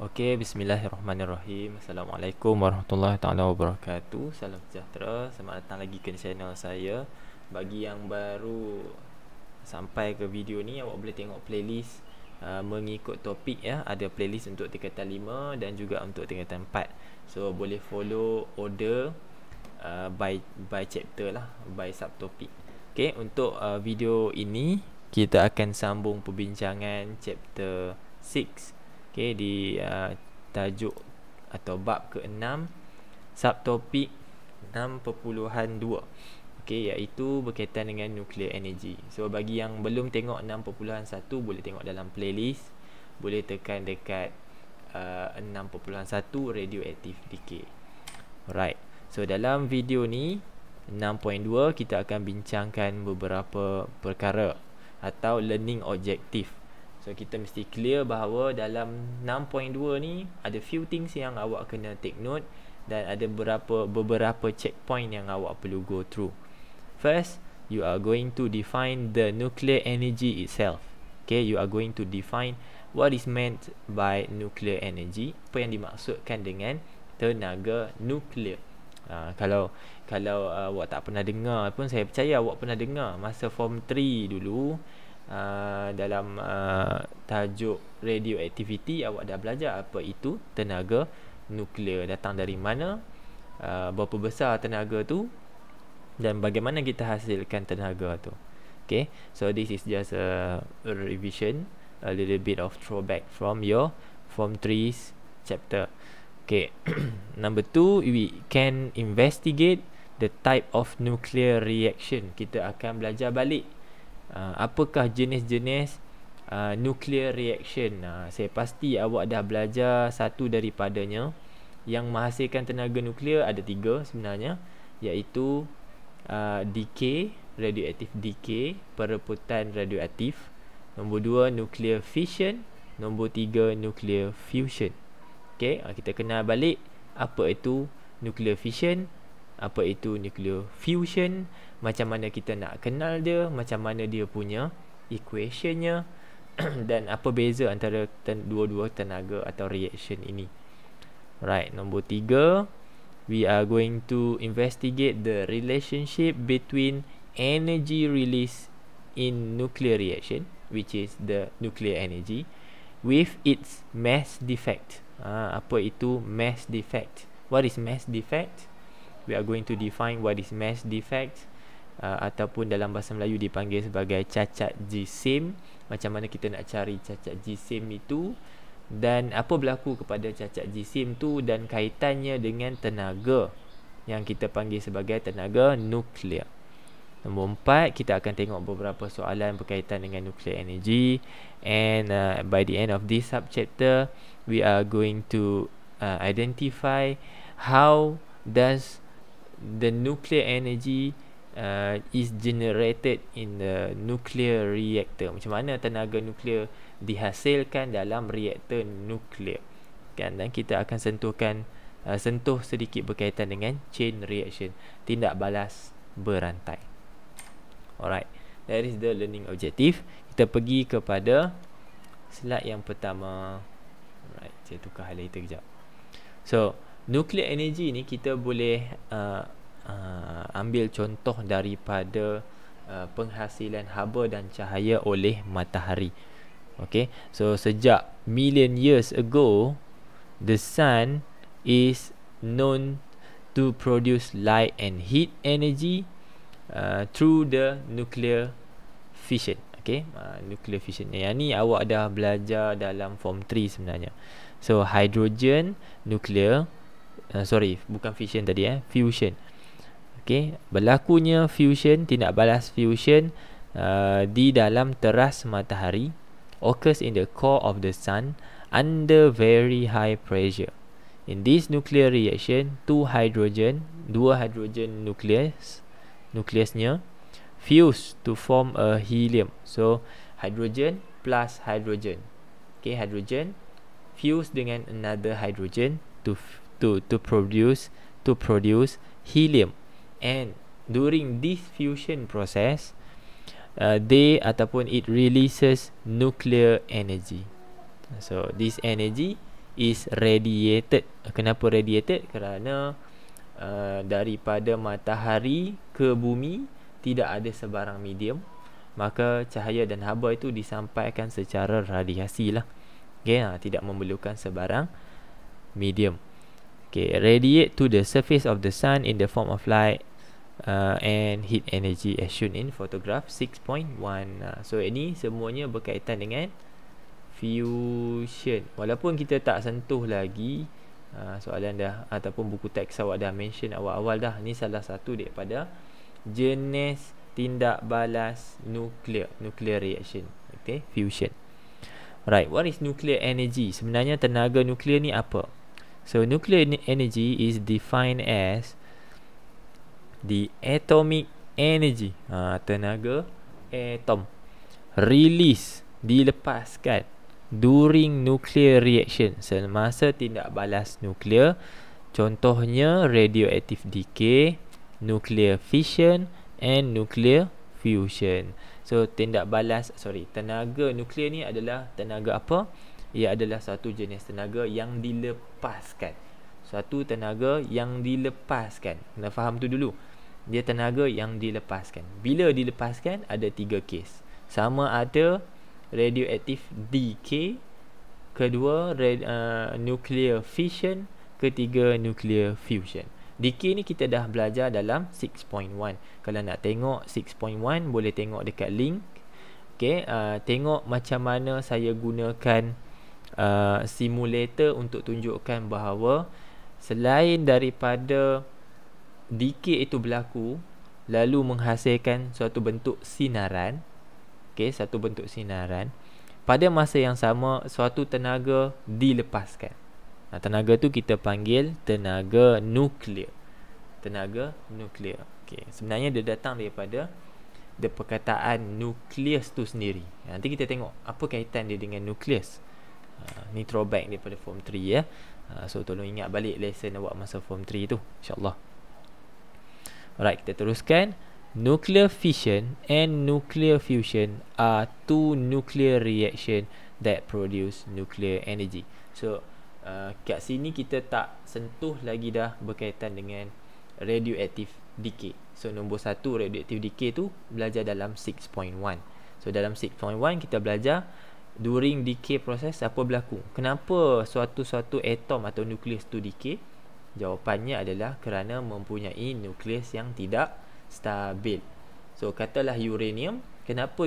Okey, bismillahirrahmanirrahim. Assalamualaikum warahmatullahi taala wabarakatuh. Salam sejahtera. Selamat datang lagi ke channel saya. Bagi yang baru sampai ke video ni, awak boleh tengok playlist uh, mengikut topik ya. Ada playlist untuk tingkatan 5 dan juga untuk tingkatan 4. So, boleh follow order uh, by by chapter lah, by subtopik. Okey, untuk uh, video ini kita akan sambung perbincangan chapter okey di uh, tajuk atau bab ke-6 subtopik 6.2 okey iaitu berkaitan dengan nuclear energy so bagi yang belum tengok 6.1 boleh tengok dalam playlist boleh tekan dekat uh, 6.1 radioactive decay alright so dalam video ni 6.2 kita akan bincangkan beberapa perkara atau learning objective So kita mesti clear bahawa dalam 6.2 ni ada few things yang awak kena take note dan ada beberapa beberapa checkpoint yang awak perlu go through. First, you are going to define the nuclear energy itself. Okay, you are going to define what is meant by nuclear energy. Apa yang dimaksudkan dengan tenaga nuklear. Uh, ha, kalau kalau uh, awak tak pernah dengar pun saya percaya awak pernah dengar masa form 3 dulu uh, dalam uh, tajuk radioaktiviti, awak dah belajar apa itu tenaga nuklear datang dari mana uh, berapa besar tenaga tu dan bagaimana kita hasilkan tenaga tu okay so this is just a revision a little bit of throwback from your form 3 chapter okay number 2 we can investigate the type of nuclear reaction kita akan belajar balik Ah, apakah jenis-jenis uh, nuclear reaction uh, saya pasti awak dah belajar satu daripadanya yang menghasilkan tenaga nuklear ada tiga sebenarnya iaitu uh, decay radioaktif decay pereputan radioaktif nombor dua nuclear fission nombor tiga nuclear fusion okay, uh, kita kenal balik apa itu nuclear fission apa itu nuclear fusion macam mana kita nak kenal dia, macam mana dia punya equationnya dan apa beza antara ten- dua-dua tenaga atau reaction ini. Right, nombor tiga, we are going to investigate the relationship between energy release in nuclear reaction, which is the nuclear energy, with its mass defect. Ah, apa itu mass defect? What is mass defect? We are going to define what is mass defect. Uh, ataupun dalam bahasa Melayu dipanggil sebagai cacat jisim macam mana kita nak cari cacat jisim itu dan apa berlaku kepada cacat jisim tu dan kaitannya dengan tenaga yang kita panggil sebagai tenaga nuklear Nombor empat, kita akan tengok beberapa soalan berkaitan dengan nuclear energy And uh, by the end of this subchapter, we are going to uh, identify How does the nuclear energy uh, is generated in the nuclear reactor macam mana tenaga nuklear dihasilkan dalam reaktor nuklear kan dan kita akan sentuhkan uh, sentuh sedikit berkaitan dengan chain reaction tindak balas berantai alright that is the learning objective kita pergi kepada slide yang pertama alright saya tukar highlighter kejap so nuklear energy ni kita boleh uh, uh, ambil contoh daripada uh, penghasilan haba dan cahaya oleh matahari. Okay, so sejak million years ago, the sun is known to produce light and heat energy uh, through the nuclear fission. Okay, uh, nuclear fission. Yang ni awak dah belajar dalam form 3 sebenarnya. So hydrogen, nuclear, uh, sorry bukan fission tadi eh, fusion. Okey, berlakunya fusion, tindak balas fusion uh, di dalam teras matahari occurs in the core of the sun under very high pressure. In this nuclear reaction, two hydrogen, dua hydrogen nucleus, nucleusnya fuse to form a helium. So, hydrogen plus hydrogen. okay, hydrogen fuse dengan another hydrogen to to to produce to produce helium and during this fusion process uh, they ataupun it releases nuclear energy so this energy is radiated kenapa radiated kerana uh, daripada matahari ke bumi tidak ada sebarang medium maka cahaya dan haba itu disampaikan secara radiasi lah okay, uh, tidak memerlukan sebarang medium okay, radiate to the surface of the sun in the form of light uh, and heat energy as shown in photograph 6.1 uh, so ini semuanya berkaitan dengan fusion walaupun kita tak sentuh lagi uh, soalan dah ataupun buku teks awak dah mention awal-awal dah ni salah satu daripada jenis tindak balas nuklear nuclear reaction okay fusion Right, what is nuclear energy? Sebenarnya tenaga nuklear ni apa? So nuclear energy is defined as di atomic energy ha, tenaga atom release dilepaskan during nuclear reaction semasa tindak balas nuklear contohnya radioactive decay nuclear fission and nuclear fusion so tindak balas sorry tenaga nuklear ni adalah tenaga apa ia adalah satu jenis tenaga yang dilepaskan satu tenaga yang dilepaskan kena faham tu dulu dia tenaga yang dilepaskan. Bila dilepaskan ada tiga kes. Sama ada radioaktif D.K. kedua red, uh, nuclear fission, ketiga nuclear fusion. D.K. ni kita dah belajar dalam 6.1. Kalau nak tengok 6.1 boleh tengok dekat link. Okay, uh, tengok macam mana saya gunakan uh, simulator untuk tunjukkan bahawa selain daripada decay itu berlaku lalu menghasilkan suatu bentuk sinaran okey satu bentuk sinaran pada masa yang sama suatu tenaga dilepaskan nah, ha, tenaga tu kita panggil tenaga nuklear tenaga nuklear okey sebenarnya dia datang daripada the perkataan nucleus tu sendiri ha, nanti kita tengok apa kaitan dia dengan nucleus uh, ni throwback daripada form 3 ya uh, so tolong ingat balik lesson awak masa form 3 tu insyaallah Alright, kita teruskan. Nuclear fission and nuclear fusion are two nuclear reaction that produce nuclear energy. So, uh, kat sini kita tak sentuh lagi dah berkaitan dengan radioactive decay. So, nombor satu radioactive decay tu belajar dalam 6.1. So, dalam 6.1 kita belajar during decay proses apa berlaku. Kenapa suatu-suatu atom atau nukleus tu decay? Jawapannya adalah kerana mempunyai nukleus yang tidak stabil. So katalah uranium, kenapa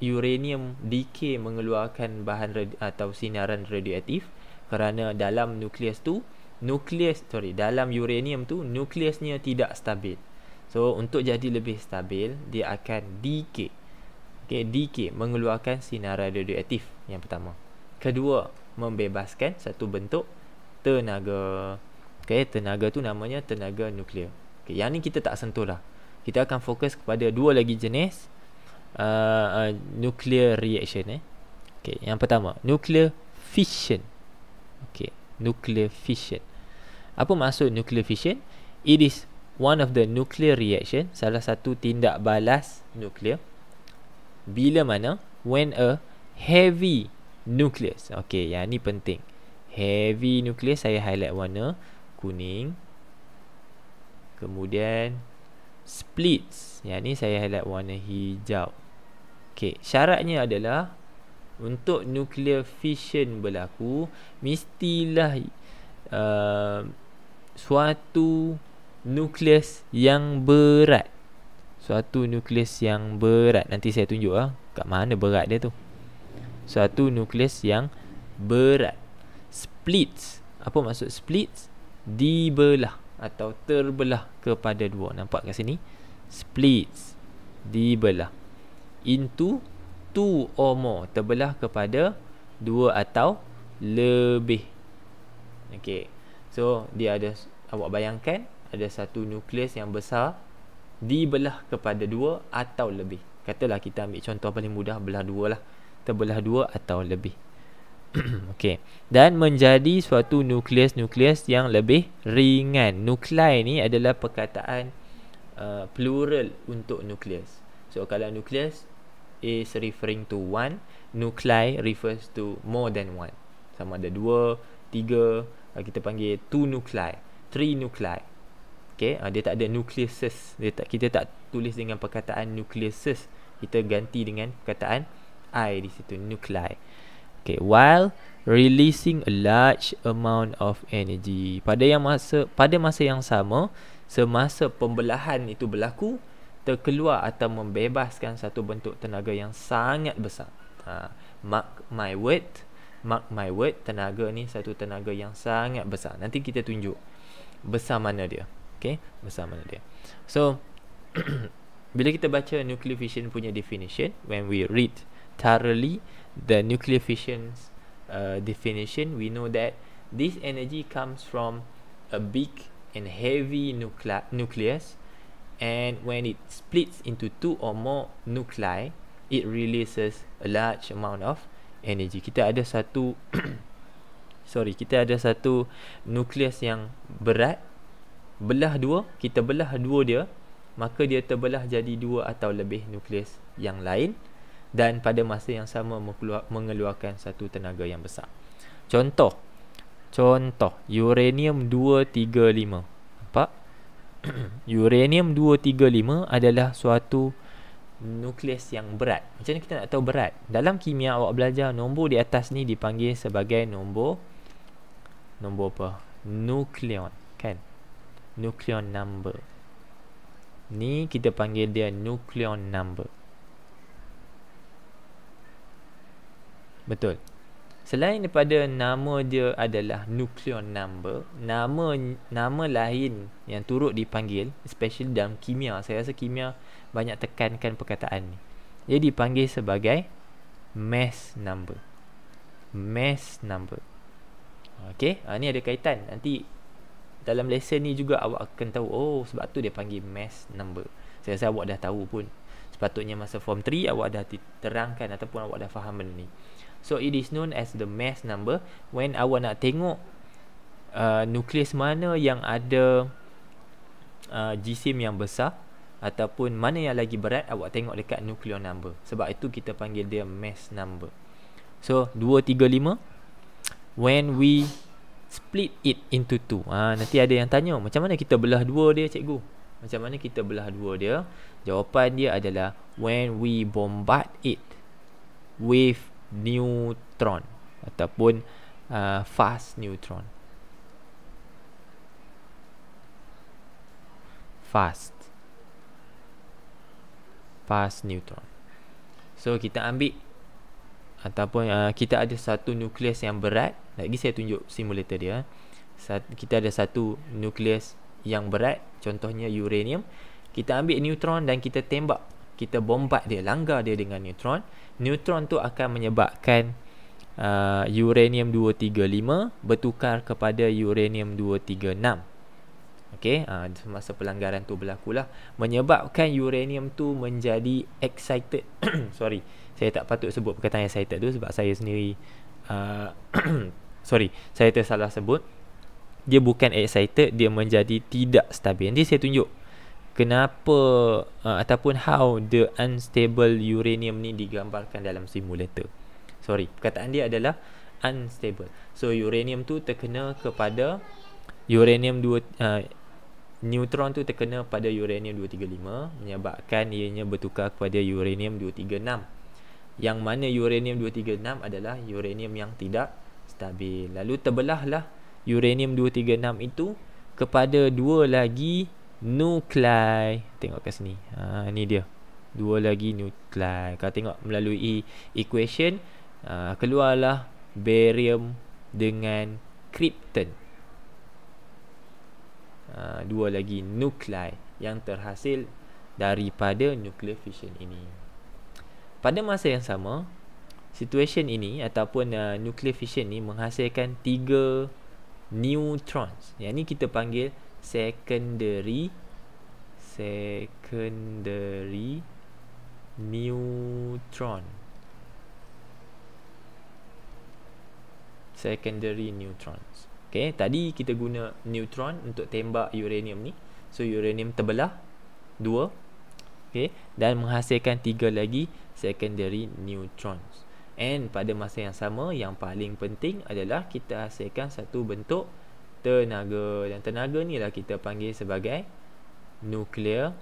uranium decay mengeluarkan bahan radi- atau sinaran radioaktif? Kerana dalam nukleus tu, nukleus sorry, dalam uranium tu nukleusnya tidak stabil. So untuk jadi lebih stabil, dia akan decay. Okay, decay mengeluarkan sinar radioaktif yang pertama. Kedua, membebaskan satu bentuk tenaga. Okay, tenaga tu namanya tenaga nuklear. Okay, yang ni kita tak sentuh lah. Kita akan fokus kepada dua lagi jenis uh, uh, nuclear reaction. Eh. Okay, yang pertama, nuklear fission. Okay, nuklear fission. Apa maksud nuklear fission? It is one of the nuclear reaction, salah satu tindak balas nuklear. Bila mana? When a heavy nucleus. Okey, yang ni penting. Heavy nucleus, saya highlight warna kuning kemudian splits yang ni saya highlight warna hijau okey syaratnya adalah untuk nuclear fission berlaku mestilah uh, suatu nukleus yang berat suatu nukleus yang berat nanti saya tunjuklah kat mana berat dia tu suatu nukleus yang berat splits apa maksud splits dibelah atau terbelah kepada dua nampak kat sini splits dibelah into two or more terbelah kepada dua atau lebih okey so dia ada awak bayangkan ada satu nukleus yang besar dibelah kepada dua atau lebih katalah kita ambil contoh paling mudah belah dua lah terbelah dua atau lebih okay. Dan menjadi suatu nukleus-nukleus yang lebih ringan Nuklei ni adalah perkataan uh, plural untuk nukleus So kalau nukleus is referring to one Nuklei refers to more than one Sama ada dua, tiga uh, Kita panggil two nuklei Three nuklei Okay, uh, dia tak ada nukleuses Kita tak tulis dengan perkataan nukleuses Kita ganti dengan perkataan I di situ, nuklei Nuklei Okay, while releasing a large amount of energy. Pada yang masa pada masa yang sama, semasa pembelahan itu berlaku, terkeluar atau membebaskan satu bentuk tenaga yang sangat besar. Ha, mark my word, mark my word, tenaga ni satu tenaga yang sangat besar. Nanti kita tunjuk besar mana dia. Okay, besar mana dia. So, bila kita baca nuclear fission punya definition, when we read thoroughly the nuclear fission uh, definition, we know that this energy comes from a big and heavy nucle nucleus and when it splits into two or more nuclei, it releases a large amount of energy. Kita ada satu sorry, kita ada satu nukleus yang berat belah dua, kita belah dua dia, maka dia terbelah jadi dua atau lebih nukleus yang lain dan pada masa yang sama mengeluarkan satu tenaga yang besar. Contoh contoh uranium 235. Nampak? uranium 235 adalah suatu nukleus yang berat. Macam mana kita nak tahu berat? Dalam kimia awak belajar nombor di atas ni dipanggil sebagai nombor nombor apa? Nukleon, kan? Nukleon number. Ni kita panggil dia nukleon number. Betul. Selain daripada nama dia adalah nucleon number, nama nama lain yang turut dipanggil especially dalam kimia. Saya rasa kimia banyak tekankan perkataan ni. Dia dipanggil sebagai mass number. Mass number. Okay, ha, ni ada kaitan. Nanti dalam lesson ni juga awak akan tahu oh sebab tu dia panggil mass number. Saya rasa awak dah tahu pun. Sepatutnya masa form 3 awak dah terangkan ataupun awak dah faham benda ni. So it is known as the mass number When awak nak tengok uh, Nukleus mana yang ada uh, Jisim yang besar Ataupun mana yang lagi berat Awak tengok dekat nukleon number Sebab itu kita panggil dia mass number So 235 When we split it into two ha, Nanti ada yang tanya Macam mana kita belah dua dia cikgu Macam mana kita belah dua dia Jawapan dia adalah When we bombard it With neutron ataupun uh, fast neutron fast fast neutron so kita ambil ataupun uh, kita ada satu nukleus yang berat lagi saya tunjuk simulator dia Sat, kita ada satu nukleus yang berat contohnya uranium kita ambil neutron dan kita tembak kita bombat dia langgar dia dengan neutron neutron tu akan menyebabkan uh, uranium 235 bertukar kepada uranium 236 okey uh, masa pelanggaran tu berlaku lah menyebabkan uranium tu menjadi excited sorry saya tak patut sebut perkataan excited tu sebab saya sendiri uh, sorry saya tersalah sebut dia bukan excited dia menjadi tidak stabil nanti saya tunjuk kenapa uh, ataupun how the unstable uranium ni digambarkan dalam simulator. Sorry, perkataan dia adalah unstable. So uranium tu terkena kepada uranium 2 uh, neutron tu terkena pada uranium 235 menyebabkan ianya bertukar kepada uranium 236. Yang mana uranium 236 adalah uranium yang tidak stabil. Lalu terbelahlah uranium 236 itu kepada dua lagi nuklei tengok kat sini ha ni dia dua lagi nuklei kalau tengok melalui equation ha, keluarlah barium dengan krypton ha, dua lagi nuklei yang terhasil daripada nuclear fission ini pada masa yang sama situation ini ataupun uh, nuclear fission ni menghasilkan tiga neutrons yang ni kita panggil secondary secondary neutron secondary neutrons okey tadi kita guna neutron untuk tembak uranium ni so uranium terbelah dua okey dan menghasilkan tiga lagi secondary neutrons and pada masa yang sama yang paling penting adalah kita hasilkan satu bentuk tenaga dan tenaga ni lah kita panggil sebagai nuclear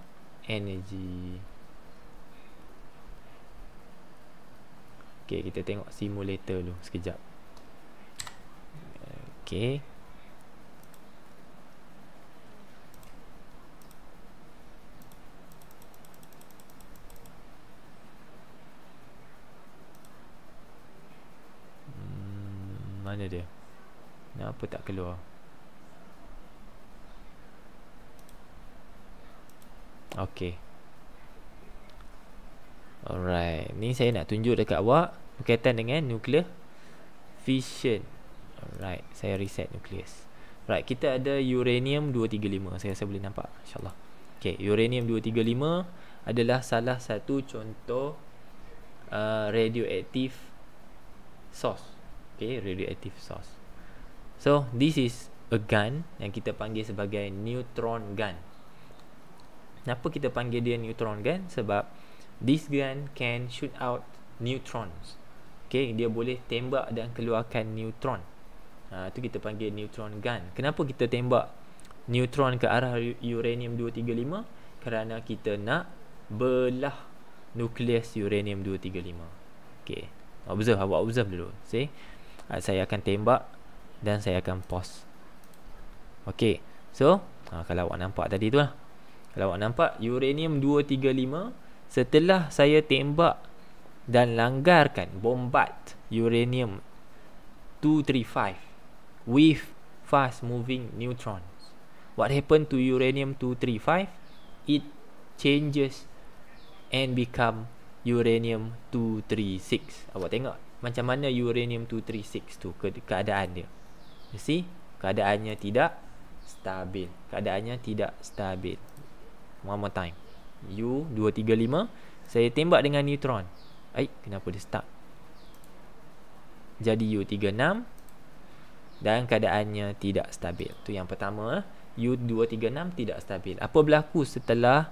energy ok kita tengok simulator dulu sekejap ok hmm, mana dia kenapa tak keluar Okay Alright Ni saya nak tunjuk dekat awak Berkaitan dengan nuclear fission Alright Saya reset nucleus Alright kita ada uranium 235 Saya rasa boleh nampak InsyaAllah Okay uranium 235 Adalah salah satu contoh uh, Radioactive Source Okay radioactive source So this is a gun Yang kita panggil sebagai neutron gun kenapa kita panggil dia neutron gun kan? sebab this gun can shoot out neutrons okay dia boleh tembak dan keluarkan neutron Itu ha, uh, kita panggil neutron gun kenapa kita tembak neutron ke arah uranium 235 kerana kita nak belah nukleus uranium 235 okay observe awak observe dulu see uh, saya akan tembak dan saya akan pause okay so uh, kalau awak nampak tadi tu lah kalau awak nampak uranium 235 setelah saya tembak dan langgarkan bombat uranium 235 with fast moving neutrons. What happened to uranium 235? It changes and become uranium 236. Awak tengok macam mana uranium 236 tu ke- keadaan dia. You see? Keadaannya tidak stabil. Keadaannya tidak stabil. One more time U 235 Saya tembak dengan neutron Eh kenapa dia stuck Jadi U 36 Dan keadaannya tidak stabil Tu yang pertama U 236 tidak stabil Apa berlaku setelah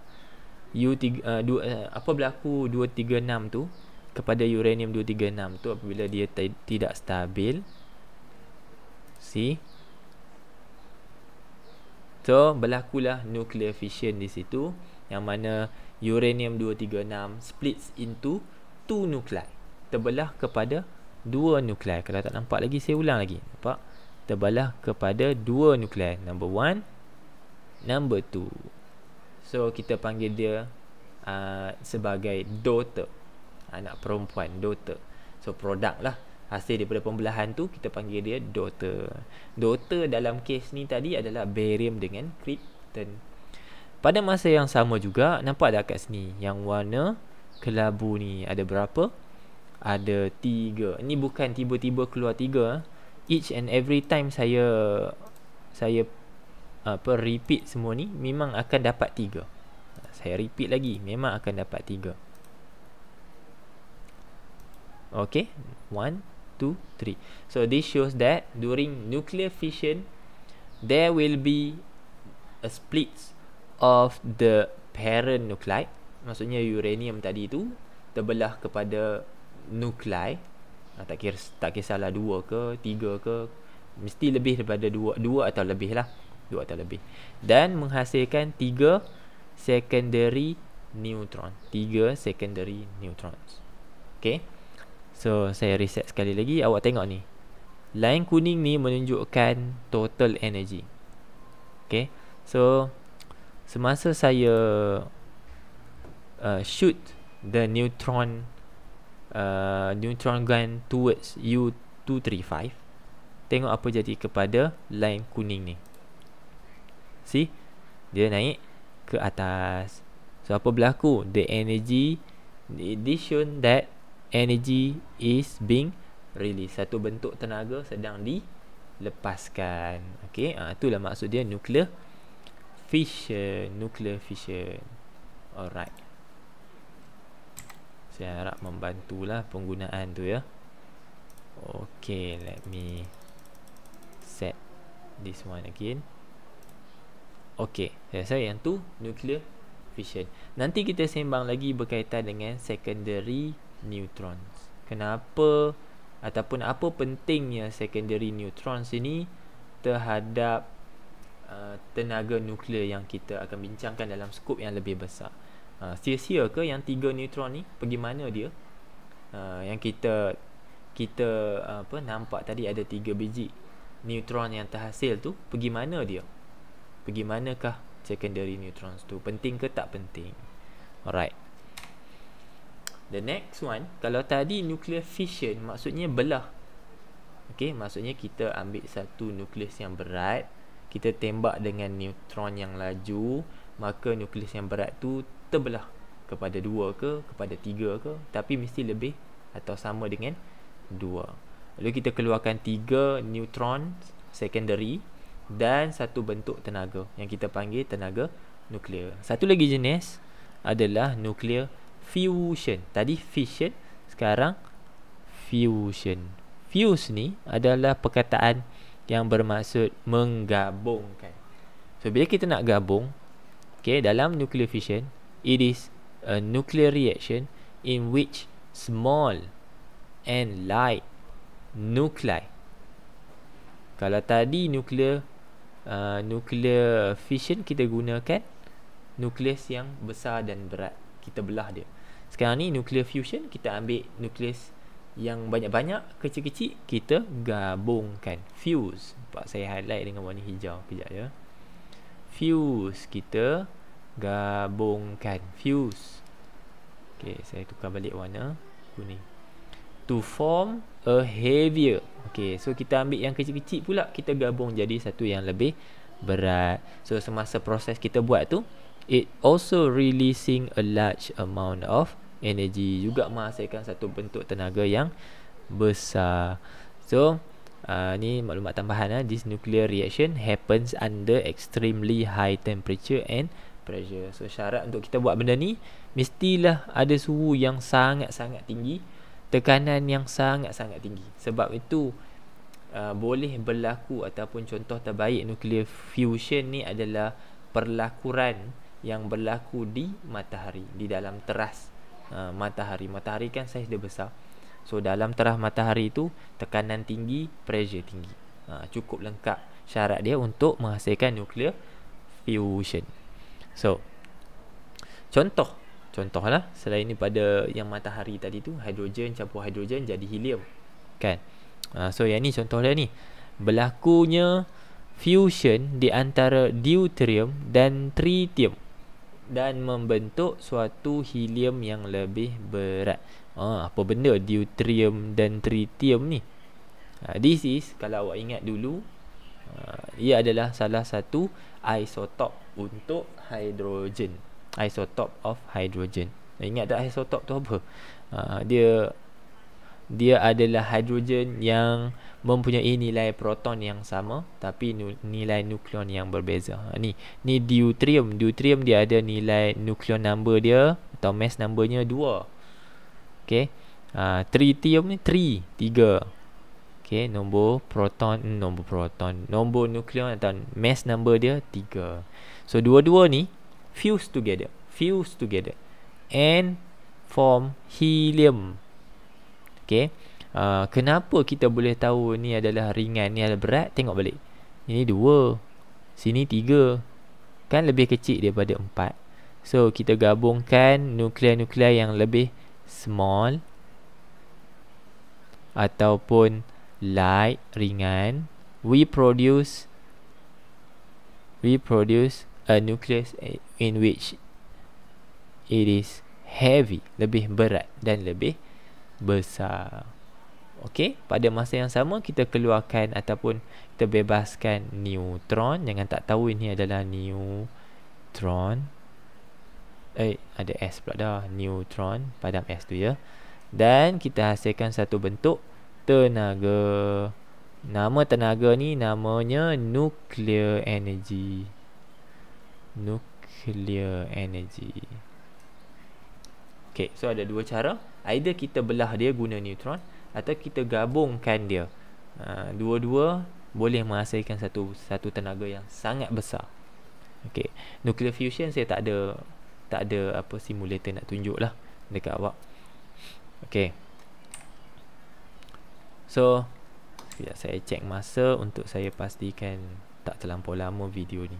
U 3, uh, du, uh, Apa berlaku 236 tu Kepada uranium 236 tu Apabila dia tidak stabil See So berlakulah nuclear fission di situ yang mana uranium 236 splits into two nuclei. Terbelah kepada dua nuclei. Kalau tak nampak lagi saya ulang lagi. Nampak? Terbelah kepada dua nuclei. Number one, number two. So kita panggil dia uh, sebagai daughter. Anak perempuan, daughter. So produk lah hasil daripada pembelahan tu kita panggil dia daughter. Daughter dalam kes ni tadi adalah barium dengan krypton. Pada masa yang sama juga nampak ada kat sini yang warna kelabu ni ada berapa? Ada tiga. Ni bukan tiba-tiba keluar tiga. Eh. each and every time saya saya apa repeat semua ni memang akan dapat tiga. Saya repeat lagi memang akan dapat tiga. Okay, one, 2, 3. So this shows that during nuclear fission, there will be a split of the parent nuclide. Maksudnya uranium tadi tu terbelah kepada nuklei. Ah, tak, kira, tak kisahlah dua ke, tiga ke. Mesti lebih daripada dua, dua atau lebih lah. Dua atau lebih. Dan menghasilkan tiga secondary neutron. Tiga secondary neutrons. Okay. So saya reset sekali lagi Awak tengok ni Line kuning ni menunjukkan total energy Okay So Semasa saya uh, Shoot The neutron uh, Neutron gun towards U235 Tengok apa jadi kepada line kuning ni See Dia naik ke atas So apa berlaku The energy This shown that energy is being released satu bentuk tenaga sedang dilepaskan okey ha, itulah maksud dia nuclear fission nuclear fission alright saya harap membantulah penggunaan tu ya okey let me set this one again okey saya rasa yang tu nuclear fission nanti kita sembang lagi berkaitan dengan secondary neutrons. Kenapa ataupun apa pentingnya secondary neutrons ini terhadap uh, tenaga nuklear yang kita akan bincangkan dalam skop yang lebih besar. Uh, sia-sia ke yang tiga neutron ni? Pergi mana dia? Uh, yang kita kita uh, apa nampak tadi ada tiga biji neutron yang terhasil tu pergi mana dia? Pergi manakah secondary neutrons tu? Penting ke tak penting? Alright. The next one, kalau tadi nuclear fission maksudnya belah. okay? maksudnya kita ambil satu nukleus yang berat, kita tembak dengan neutron yang laju, maka nukleus yang berat tu terbelah kepada dua ke, kepada tiga ke, tapi mesti lebih atau sama dengan dua. Lalu kita keluarkan tiga neutron secondary dan satu bentuk tenaga yang kita panggil tenaga nuklear. Satu lagi jenis adalah nuclear fusion. Tadi fission, sekarang fusion. Fuse ni adalah perkataan yang bermaksud menggabungkan. So bila kita nak gabung, okay, dalam nuclear fission, it is a nuclear reaction in which small and light nuclei. Kalau tadi nuclear uh, nuclear fission kita gunakan nukleus yang besar dan berat. Kita belah dia. Sekarang ni nuclear fusion kita ambil nukleus yang banyak-banyak kecil-kecil kita gabungkan fuse. Nampak saya highlight dengan warna hijau kejap ya. Fuse kita gabungkan fuse. Okay saya tukar balik warna kuning. To form a heavier. Okay, so kita ambil yang kecil-kecil pula kita gabung jadi satu yang lebih berat. So semasa proses kita buat tu it also releasing a large amount of energi juga menghasilkan satu bentuk tenaga yang besar. So Uh, ni maklumat tambahan uh, This nuclear reaction happens under extremely high temperature and pressure So syarat untuk kita buat benda ni Mestilah ada suhu yang sangat-sangat tinggi Tekanan yang sangat-sangat tinggi Sebab itu uh, boleh berlaku Ataupun contoh terbaik nuclear fusion ni adalah Perlakuran yang berlaku di matahari Di dalam teras Uh, matahari. Matahari kan saiz dia besar. So dalam terah matahari itu tekanan tinggi, pressure tinggi. Ha, cukup lengkap syarat dia untuk menghasilkan nuclear fusion. So contoh contohlah selain ini pada yang matahari tadi tu hidrogen campur hidrogen jadi helium kan ha, so yang ni contoh dia ni berlakunya fusion di antara deuterium dan tritium dan membentuk suatu helium yang lebih berat. Ah, apa benda deuterium dan tritium ni? Ah, this is kalau awak ingat dulu ah, ia adalah salah satu isotop untuk hidrogen. Isotop of hydrogen. Ingat tak isotop tu apa? Ah, dia dia adalah hidrogen yang mempunyai nilai proton yang sama tapi nu- nilai nukleon yang berbeza. Ha, ni ni deuterium. Deuterium dia ada nilai nukleon number dia atau mass numbernya 2. Okey. Ha, tritium ni 3, 3. Okey, nombor proton, hmm, nombor proton, nombor nukleon atau mass number dia 3. So dua-dua ni fuse together, fuse together and form helium. Okay. Uh, ah, kenapa kita boleh tahu ni adalah ringan, ni adalah berat? Tengok balik. Ini dua. Sini tiga. Kan lebih kecil daripada empat. So, kita gabungkan nuklear-nuklear yang lebih small. Ataupun light, ringan. We produce... We produce a nucleus in which it is heavy, lebih berat dan lebih besar. Okey, pada masa yang sama kita keluarkan ataupun kita bebaskan neutron. Jangan tak tahu ini adalah neutron. Eh, ada S pula dah. Neutron, padam S tu ya. Dan kita hasilkan satu bentuk tenaga. Nama tenaga ni namanya nuclear energy. Nuclear energy. Okay, so ada dua cara. Either kita belah dia guna neutron atau kita gabungkan dia. Uh, dua-dua boleh menghasilkan satu satu tenaga yang sangat besar. Okay, nuclear fusion saya tak ada tak ada apa simulator nak tunjuk lah dekat awak. Okay. So, sekejap saya check masa untuk saya pastikan tak terlampau lama video ni.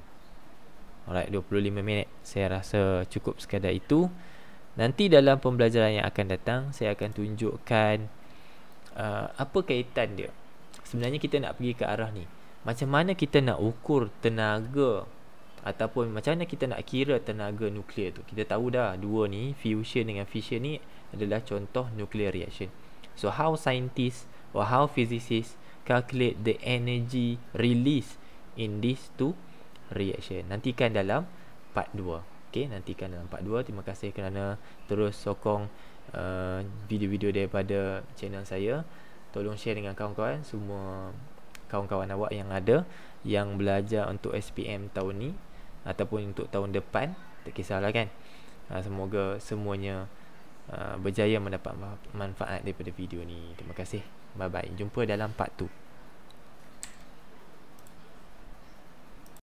Alright, 25 minit. Saya rasa cukup sekadar itu. Nanti dalam pembelajaran yang akan datang Saya akan tunjukkan uh, Apa kaitan dia Sebenarnya kita nak pergi ke arah ni Macam mana kita nak ukur tenaga Ataupun macam mana kita nak kira tenaga nuklear tu Kita tahu dah dua ni Fusion dengan fission ni Adalah contoh nuclear reaction So how scientists Or how physicists Calculate the energy release In these two reaction Nantikan dalam part 2 Okay, nantikan dalam part 2 Terima kasih kerana terus sokong video eh, video-video daripada channel saya Tolong share dengan kawan-kawan Semua kawan-kawan awak yang ada Yang belajar untuk SPM tahun ni Ataupun untuk tahun depan Tak kisahlah kan uh, Semoga semuanya uh, berjaya mendapat manfaat daripada video ni Terima kasih Bye-bye Jumpa dalam part 2